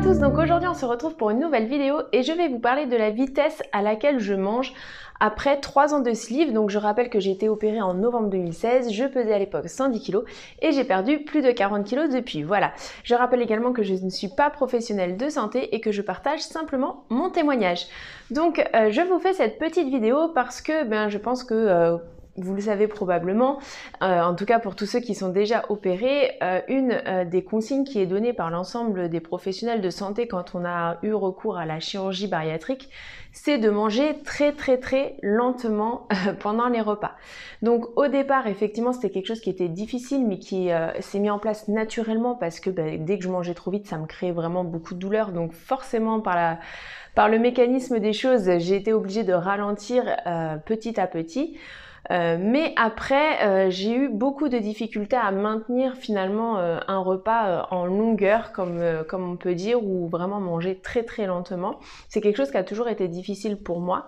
Bonjour à tous, donc aujourd'hui on se retrouve pour une nouvelle vidéo et je vais vous parler de la vitesse à laquelle je mange après 3 ans de sleeve. Donc je rappelle que j'ai été opérée en novembre 2016, je pesais à l'époque 110 kg et j'ai perdu plus de 40 kg depuis. Voilà. Je rappelle également que je ne suis pas professionnelle de santé et que je partage simplement mon témoignage. Donc euh, je vous fais cette petite vidéo parce que ben, je pense que... Euh, vous le savez probablement, euh, en tout cas pour tous ceux qui sont déjà opérés, euh, une euh, des consignes qui est donnée par l'ensemble des professionnels de santé quand on a eu recours à la chirurgie bariatrique, c'est de manger très très très lentement pendant les repas. Donc au départ, effectivement, c'était quelque chose qui était difficile mais qui s'est mis en place naturellement parce que ben, dès que je mangeais trop vite, ça me créait vraiment beaucoup de douleur. Donc forcément, par la par le mécanisme des choses, j'ai été obligée de ralentir petit à petit. Euh, mais après, euh, j'ai eu beaucoup de difficultés à maintenir finalement euh, un repas en longueur, comme, comme on peut dire, ou vraiment manger très très lentement. C'est quelque chose qui a toujours été difficile pour moi.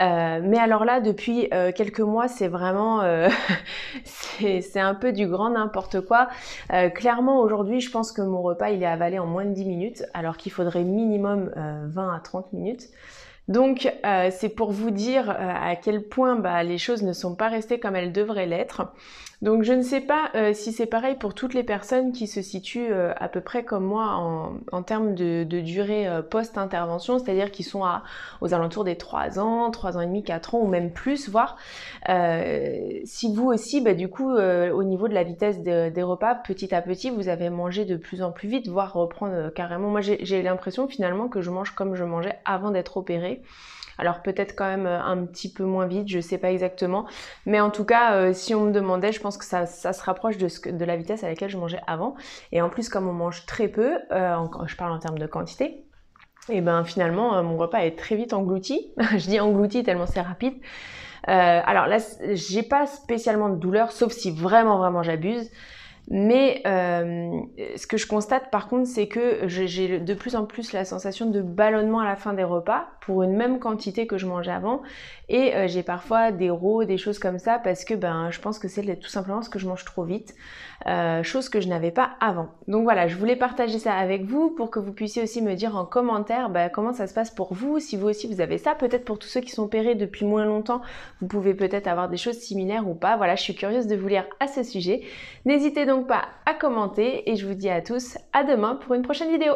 mais alors là, depuis quelques mois, c'est vraiment... c'est un peu du grand n'importe quoi. clairement, aujourd'hui, je pense que mon repas, il est avalé en moins de 10 minutes, alors qu'il faudrait minimum 20 à 30 minutes. Donc euh, c'est pour vous dire euh, à quel point bah, les choses ne sont pas restées comme elles devraient l'être. Donc je ne sais pas euh, si c'est pareil pour toutes les personnes qui se situent à peu près comme moi en, termes de, durée post-intervention, c'est-à-dire qui sont aux alentours des 3 ans, 3 ans et demi, 4 ans ou même plus, voire si vous aussi, bah, du coup, au niveau de la vitesse des repas, petit à petit, vous avez mangé de plus en plus vite, voire reprendre carrément. Moi j'ai l'impression finalement que je mange comme je mangeais avant d'être opérée alors peut-être quand même euh, un petit peu moins vite, je sais pas exactement. Mais en tout cas, euh, si on me demandait, je pense que ça, se rapproche de, la vitesse à laquelle je mangeais avant. Et en plus, comme on mange très peu, euh, je parle en termes de quantité, et eh ben finalement, mon repas est très vite englouti. je dis englouti tellement c'est rapide. alors là, j'ai pas spécialement de douleur, sauf si vraiment, vraiment j'abuse. Mais euh, ce que je constate par contre, c'est que j'ai de plus en plus la sensation de ballonnement à la fin des repas pour une même quantité que je mangeais avant. Et euh, j'ai parfois des rots, des choses comme ça, parce que ben, je pense que c'est tout simplement ce que je mange trop vite, euh, chose que je n'avais pas avant. Donc voilà, je voulais partager ça avec vous pour que vous puissiez aussi me dire en commentaire ben, comment ça se passe pour vous, si vous aussi vous avez ça. Peut-être pour tous ceux qui sont pérés depuis moins longtemps, vous pouvez peut-être avoir des choses similaires ou pas. Voilà, je suis curieuse de vous lire à ce sujet. N'hésitez donc pas à commenter et je vous dis à tous à demain pour une prochaine vidéo.